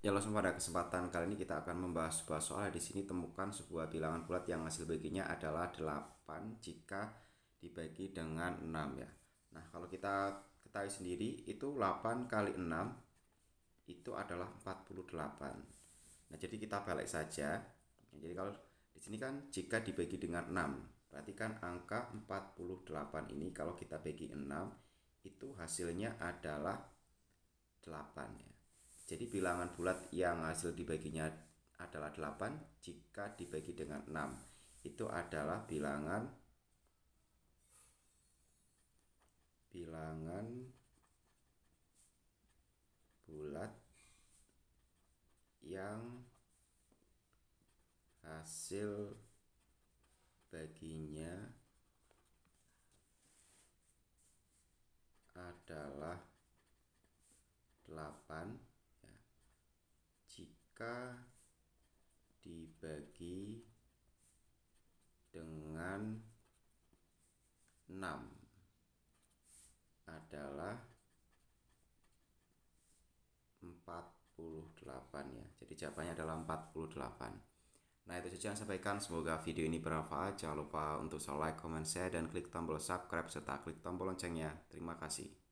Ya langsung pada kesempatan kali ini kita akan membahas sebuah soal di sini temukan sebuah bilangan bulat yang hasil baginya adalah 8 jika dibagi dengan 6 ya. Nah, kalau kita ketahui sendiri itu 8 kali 6 itu adalah 48. Nah, jadi kita balik saja. Jadi kalau di sini kan jika dibagi dengan 6, berarti kan angka 48 ini kalau kita bagi 6 itu hasilnya adalah 8 ya. Jadi bilangan bulat yang hasil dibaginya adalah 8 jika dibagi dengan 6 itu adalah bilangan bilangan bulat yang hasil baginya adalah 8 dibagi dengan 6 adalah 48 ya. Jadi jawabannya adalah 48. Nah, itu saja yang saya sampaikan. Semoga video ini bermanfaat. Jangan lupa untuk like, comment, share, dan klik tombol subscribe serta klik tombol loncengnya. Terima kasih.